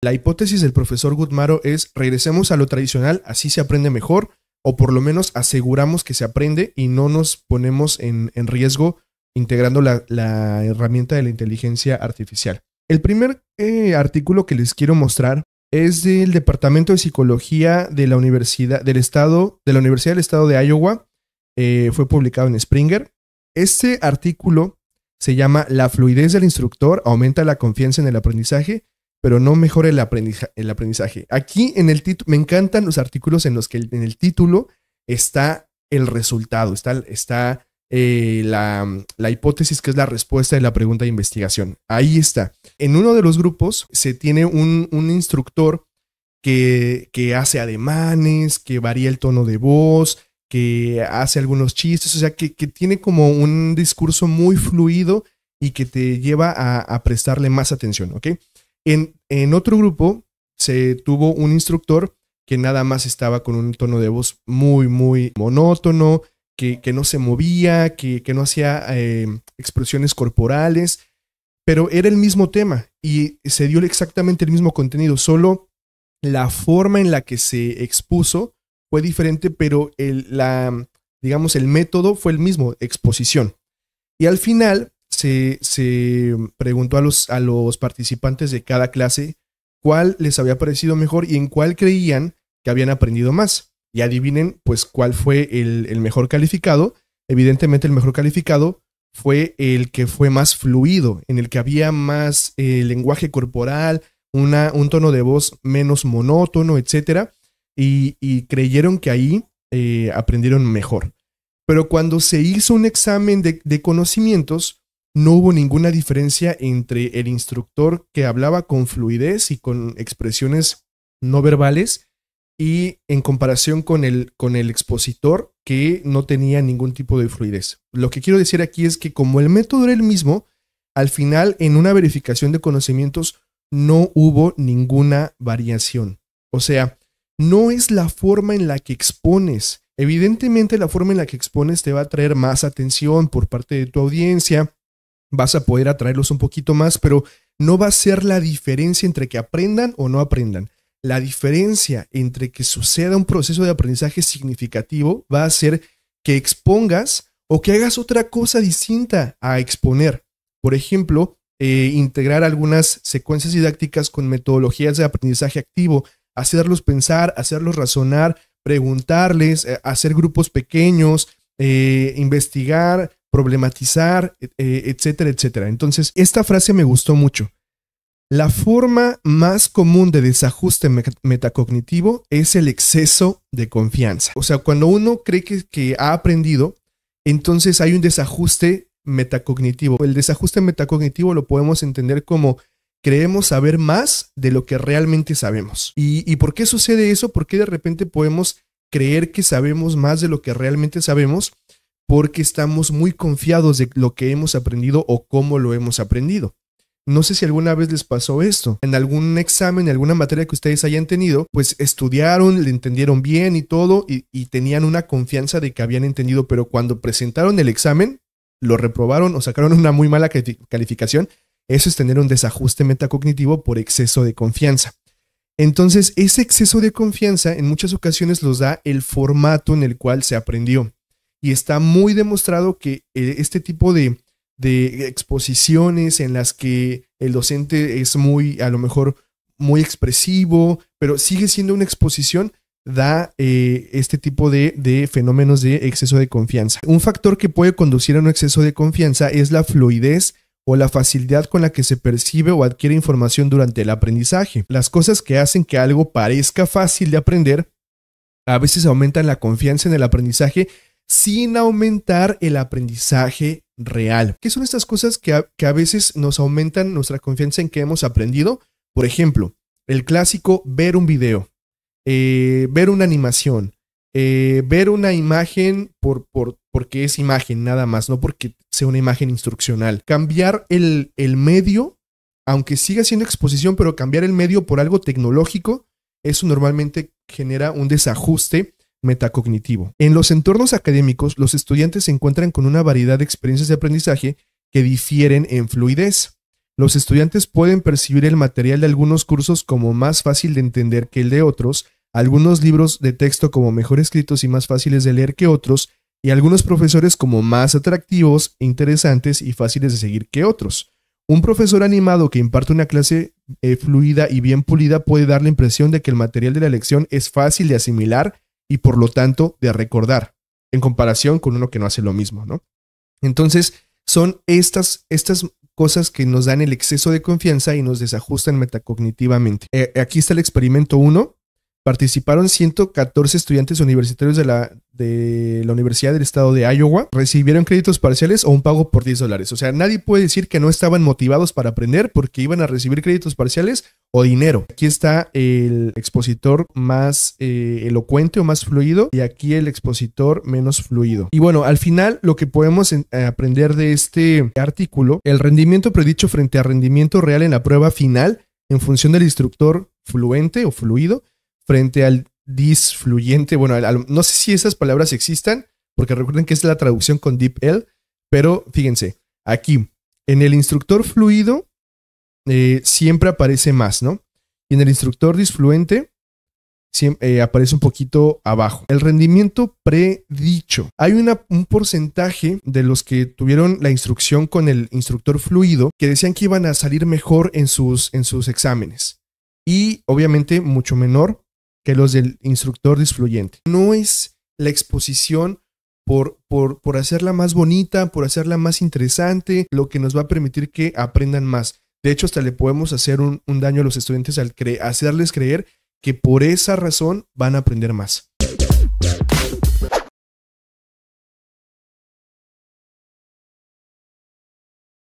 La hipótesis del profesor Gutmaro es regresemos a lo tradicional, así se aprende mejor, o por lo menos aseguramos que se aprende y no nos ponemos en, riesgo integrando la, herramienta de la inteligencia artificial. El primer eh, artículo que les quiero mostrar es del Departamento de Psicología de la Universidad del Estado, de la Universidad del Estado de Iowa. Eh, fue publicado en Springer. Este artículo se llama La fluidez del instructor aumenta la confianza en el aprendizaje pero no mejora el, aprendizaje. El aprendizaje. Aquí en el título, me encantan los artículos en los que en el título está el resultado, está, está eh, la, hipótesis que es la respuesta de la pregunta de investigación. Ahí está. En uno de los grupos se tiene un, instructor que, hace ademanes, que varía el tono de voz, que hace algunos chistes, o sea, que, tiene como un discurso muy fluido y que te lleva a prestarle más atención, ¿ok? En, otro grupo se tuvo un instructor que nada más estaba con un tono de voz muy, muy monótono, que, no se movía, que, no hacía em, expresiones corporales, pero era el mismo tema y se dio exactamente el mismo contenido, solo la forma en la que se expuso fue diferente, pero el, la, digamos, el método fue el mismo, exposición. Y al final se, preguntó a los, a los participantes de cada clase cuál les había parecido mejor y en cuál creían que habían aprendido más. Y adivinen, pues, cuál fue el, mejor calificado. Evidentemente, el mejor calificado fue el que fue más fluido, en el que había más eh, lenguaje corporal, una, un tono de voz menos monótono, etc. Y, creyeron que ahí eh, aprendieron mejor. Pero cuando se hizo un examen de, de conocimientos, no hubo ninguna diferencia entre el instructor que hablaba con fluidez y con expresiones no verbales y en comparación con el, con el expositor que no tenía ningún tipo de fluidez. Lo que quiero decir aquí es que como el método era el mismo, al final en una verificación de conocimientos no hubo ninguna variación. O sea, no es la forma en la que expones. Evidentemente la forma en la que expones te va a traer más atención por parte de tu audiencia, vas a poder atraerlos un poquito más, pero no va a ser la diferencia entre que aprendan o no aprendan. La diferencia entre que suceda un proceso de aprendizaje significativo va a ser que expongas o que hagas otra cosa distinta a exponer. Por ejemplo, eh, integrar algunas secuencias didácticas con metodologías de aprendizaje activo, hacerlos pensar, hacerlos razonar, preguntarles, eh, hacer grupos pequeños, eh, investigar, problematizar, e, e, etcétera, etcétera. Entonces, esta frase me gustó mucho. La forma más común de desajuste metacognitivo es el exceso de confianza. O sea, cuando uno cree que, que, ha aprendido, entonces hay un desajuste metacognitivo. El desajuste metacognitivo lo podemos entender como creemos saber más de lo que realmente sabemos. ¿Y, y por qué sucede eso? porque de repente podemos creer que sabemos más de lo que realmente sabemos? porque estamos muy confiados de lo que hemos aprendido o cómo lo hemos aprendido. No sé si alguna vez les pasó esto. En algún examen, en alguna materia que ustedes hayan tenido, pues estudiaron, le entendieron bien y todo, y, tenían una confianza de que habían entendido, pero cuando presentaron el examen, lo reprobaron o sacaron una muy mala calificación. Eso es tener un desajuste metacognitivo por exceso de confianza. Entonces, ese exceso de confianza en muchas ocasiones los da el formato en el cual se aprendió y está muy demostrado que eh, este tipo de, exposiciones en las que el docente es muy, a lo mejor, muy expresivo, pero sigue siendo una exposición, da eh, este tipo de, fenómenos de exceso de confianza. Un factor que puede conducir a un exceso de confianza es la fluidez o la facilidad con la que se percibe o adquiere información durante el aprendizaje. Las cosas que hacen que algo parezca fácil de aprender a veces aumentan la confianza en el aprendizaje sin aumentar el aprendizaje real. ¿Qué son estas cosas que a, veces nos aumentan nuestra confianza en que hemos aprendido? Por ejemplo, el clásico ver un video, eh, ver una animación, eh, ver una imagen por, porque es imagen nada más, no porque sea una imagen instruccional. Cambiar el medio, aunque siga siendo exposición, pero cambiar el medio por algo tecnológico, eso normalmente genera un desajuste metacognitivo. En los entornos académicos, los estudiantes se encuentran con una variedad de experiencias de aprendizaje que difieren en fluidez. Los estudiantes pueden percibir el material de algunos cursos como más fácil de entender que el de otros, algunos libros de texto como mejor escritos y más fáciles de leer que otros, y algunos profesores como más atractivos, interesantes y fáciles de seguir que otros. Un profesor animado que imparte una clase eh, fluida y bien pulida puede dar la impresión de que el material de la lección es fácil de asimilar y por lo tanto de recordar, en comparación con uno que no hace lo mismo, ¿no? Entonces, son estas, estas cosas que nos dan el exceso de confianza y nos desajustan metacognitivamente. Eh, aquí está el experimento 1, Participaron 114 estudiantes universitarios de la, de la Universidad del Estado de Iowa. Recibieron créditos parciales o un pago por 10 dólares. O sea, nadie puede decir que no estaban motivados para aprender porque iban a recibir créditos parciales o dinero. Aquí está el expositor más eh, elocuente o más fluido y aquí el expositor menos fluido. Y bueno, al final lo que podemos eh, aprender de este artículo, el rendimiento predicho frente al rendimiento real en la prueba final en función del instructor fluente o fluido frente al disfluyente. Bueno, no sé si esas palabras existan, porque recuerden que es la traducción con DeepL, pero fíjense, aquí, en el instructor fluido, eh, siempre aparece más, ¿no? Y en el instructor disfluente, eh, aparece un poquito abajo. El rendimiento predicho. Hay un porcentaje de los que tuvieron la instrucción con el instructor fluido que decían que iban a salir mejor en sus, en sus exámenes. Y obviamente mucho menor que los del instructor disfluyente. No es la exposición por, por, hacerla más bonita, por hacerla más interesante, lo que nos va a permitir que aprendan más. De hecho, hasta le podemos hacer un, daño a los estudiantes al hacerles creer que por esa razón van a aprender más.